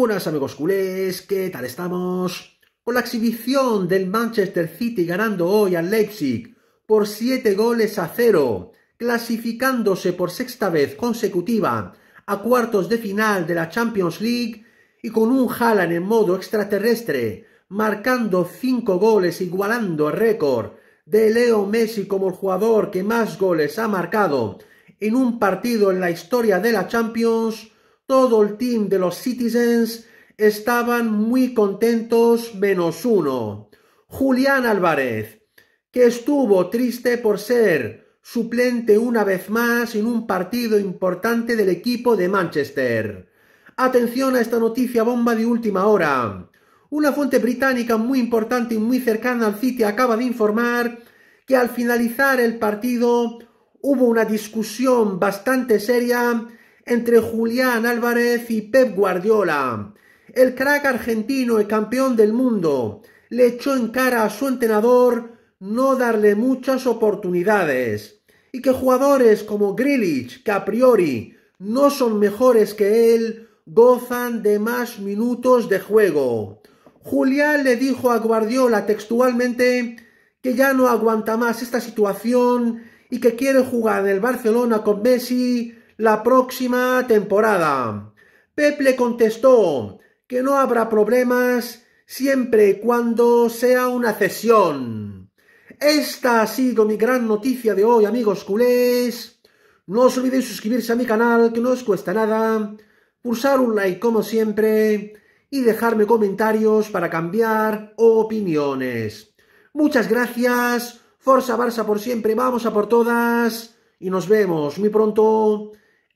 buenas amigos culés, ¿qué tal estamos? Con la exhibición del Manchester City ganando hoy al Leipzig por 7 goles a 0, clasificándose por sexta vez consecutiva a cuartos de final de la Champions League y con un Haaland en modo extraterrestre, marcando 5 goles igualando el récord de Leo Messi como el jugador que más goles ha marcado en un partido en la historia de la Champions, todo el team de los Citizens estaban muy contentos menos uno, Julián Álvarez, que estuvo triste por ser suplente una vez más en un partido importante del equipo de Manchester. Atención a esta noticia bomba de última hora. Una fuente británica muy importante y muy cercana al City acaba de informar que al finalizar el partido hubo una discusión bastante seria entre Julián Álvarez y Pep Guardiola. El crack argentino y campeón del mundo le echó en cara a su entrenador no darle muchas oportunidades y que jugadores como Grilich, que a priori no son mejores que él, gozan de más minutos de juego. Julián le dijo a Guardiola textualmente que ya no aguanta más esta situación y que quiere jugar en el Barcelona con Messi la próxima temporada. Pep le contestó que no habrá problemas siempre y cuando sea una cesión. Esta ha sido mi gran noticia de hoy, amigos culés. No os olvidéis suscribirse a mi canal, que no os cuesta nada, pulsar un like como siempre y dejarme comentarios para cambiar opiniones. Muchas gracias, Forza Barça por siempre, vamos a por todas y nos vemos muy pronto